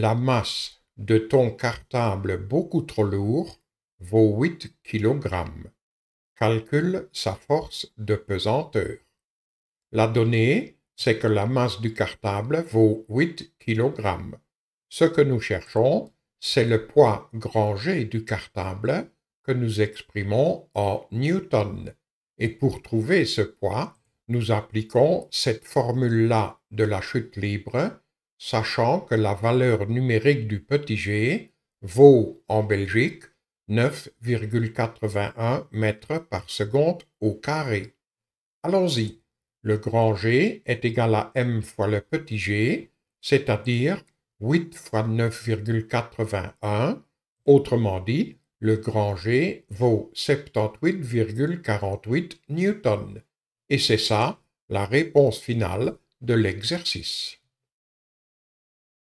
la masse de ton cartable beaucoup trop lourd vaut 8 kg. Calcule sa force de pesanteur. La donnée, c'est que la masse du cartable vaut 8 kg. Ce que nous cherchons, c'est le poids grangé du cartable que nous exprimons en newton. Et pour trouver ce poids, nous appliquons cette formule-là de la chute libre sachant que la valeur numérique du petit g vaut en Belgique 9,81 mètres par seconde au carré. Allons-y. Le grand G est égal à m fois le petit g, c'est-à-dire 8 fois 9,81. Autrement dit, le grand G vaut 78,48 newtons. Et c'est ça la réponse finale de l'exercice.